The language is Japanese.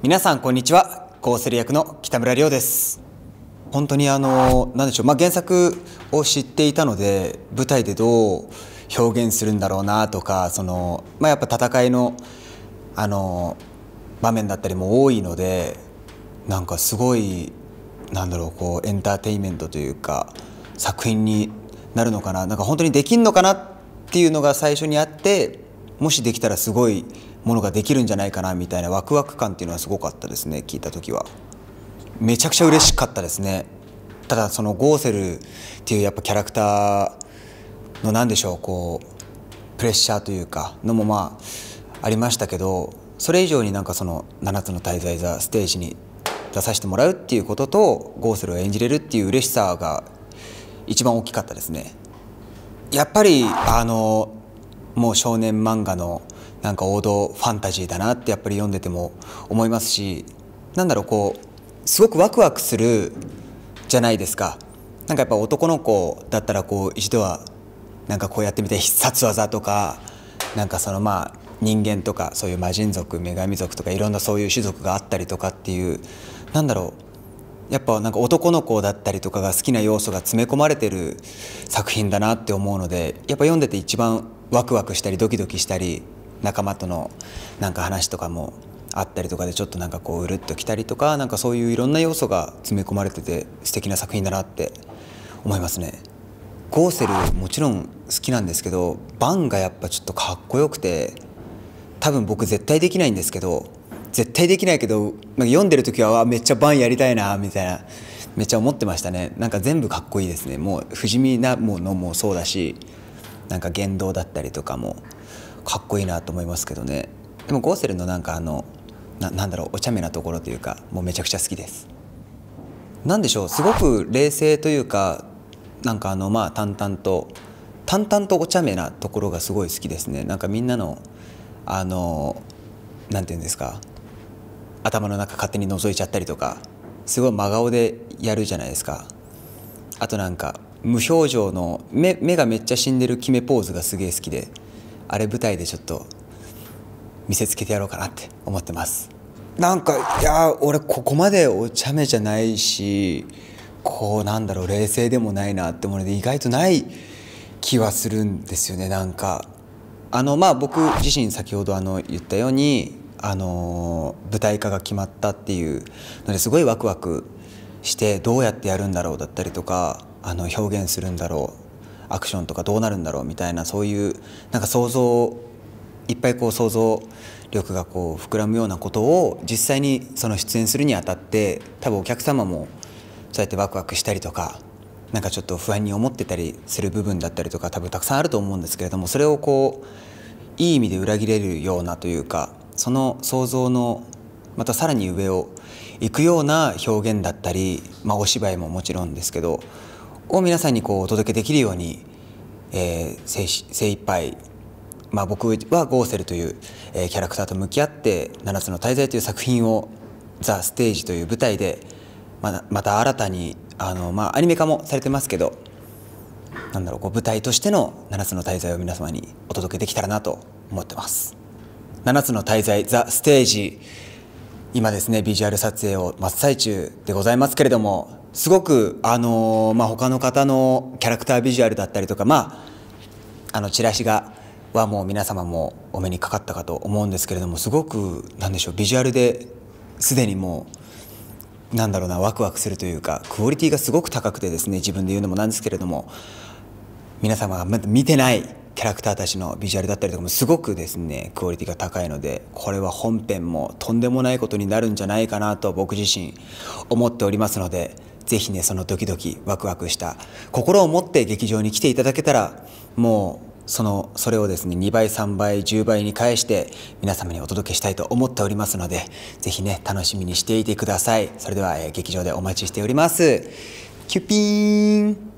皆さんこんにちはコーセ役の北村亮です本当にあの何でしょう、まあ、原作を知っていたので舞台でどう表現するんだろうなとかその、まあ、やっぱ戦いのあの場面だったりも多いのでなんかすごいなんだろうこうエンターテインメントというか作品になるのかななんか本当にできんのかなっていうのが最初にあってもしできたらすごいものができるんじゃないかなみたいなワクワク感っていうのはすごかったですね聞いた時はめちゃくちゃ嬉しかったですねただそのゴーセルっていうやっぱキャラクターの何でしょうこうプレッシャーというかのもまあありましたけどそれ以上になんかその「7つの滞在座」ステージに出させてもらうっていうこととゴーセルを演じれるっていう嬉しさが一番大きかったですねやっぱりあのもう少年漫画のなんか王道ファンタジーだなってやっぱり読んでても思いますしなんだろうこうすごくワクワクするじゃないですか。なんかやっぱ男の子だったらこう一度はなんかこうやってみて必殺技とかなんかそのまあ人間とかそういう魔人族女神族とかいろんなそういう種族があったりとかっていうなんだろうやっぱなんか男の子だったりとかが好きな要素が詰め込まれてる作品だなって思うのでやっぱ読んでて一番ワクワクしたりドキドキしたり仲間とのなんか話とかもあったりとかでちょっとなんかこううるっときたりとかなんかそういういろんな要素が詰め込まれてて素敵な作品だなって思いますね。ゴーセルもちろん好きなんですけどバンがやっぱちょっとかっこよくて多分僕絶対できないんですけど絶対できないけどなんか読んでる時はめっちゃバンやりたいなみたいなめっちゃ思ってましたねなんか全部かっこいいですねもう不死身なものもそうだしなんか言動だったりとかもかっこいいなと思いますけどねでもゴーセルのなんかあのなんだろうお茶目なところというかもうめちゃくちゃ好きです何でしょうすごく冷静というかなんかあのまあ淡々と淡々とお茶目なところがすごい好きですねなんかみんなのあの何て言うんですか頭の中勝手に覗いちゃったりとかすごい真顔でやるじゃないですかあとなんか無表情の目目がめっちゃ死んでる決めポーズがすげえ好きであれ舞台でちょっと見せつけてやろうかなって思ってますなんかいや俺ここまでお茶目じゃないしこうなんだろう冷静でもないなってうので意外とない気はするんですよねなんかあのまあ僕自身先ほどあの言ったようにあの舞台化が決まったっていうのですごいワクワクしてどうやってやるんだろうだったりとかあの表現するんだろうアクションとかどうなるんだろうみたいなそういうなんか想像いっぱいこう想像力がこう膨らむようなことを実際にその出演するにあたって多分お客様もそうやってワクワクしたりとかなんかちょっと不安に思ってたりする部分だったりとか多分たくさんあると思うんですけれどもそれをこういい意味で裏切れるようなというかその想像のまたさらに上を行くような表現だったり、まあ、お芝居ももちろんですけどを皆さんにこうお届けできるように、えー、精精一杯まあ、僕はゴーセルという、えー、キャラクターと向き合って「七つの大罪」という作品を「ザ・ステージという舞台でままた新たにあの、まあ、アニメ化もされてますけどなんだろうこう舞台としての「七つの大罪」を皆様にお届けできたらなと思ってます。七つの大罪ザ・ステージ今ですねビジュアル撮影を真っ最中でございますけれどもすごく、あのー、まあ、他の方のキャラクタービジュアルだったりとか、まあ、あのチラシがはもう皆様もお目にかかったかと思うんですけれどもすごくなんでしょうビジュアルですでにもうなんだろうなワクワクするというかクオリティがすごく高くてですね自分で言うのもなんですけれども皆様が見てないキャラクターたちのビジュアルだったりとかもすごくですねクオリティが高いのでこれは本編もとんでもないことになるんじゃないかなと僕自身思っておりますのでぜひねそのドキドキワクワクした心を持って劇場に来ていただけたらもうそのそれをですね2倍3倍10倍に返して皆様にお届けしたいと思っておりますのでぜひね楽しみにしていてくださいそれでは、えー、劇場でお待ちしておりますキュピーン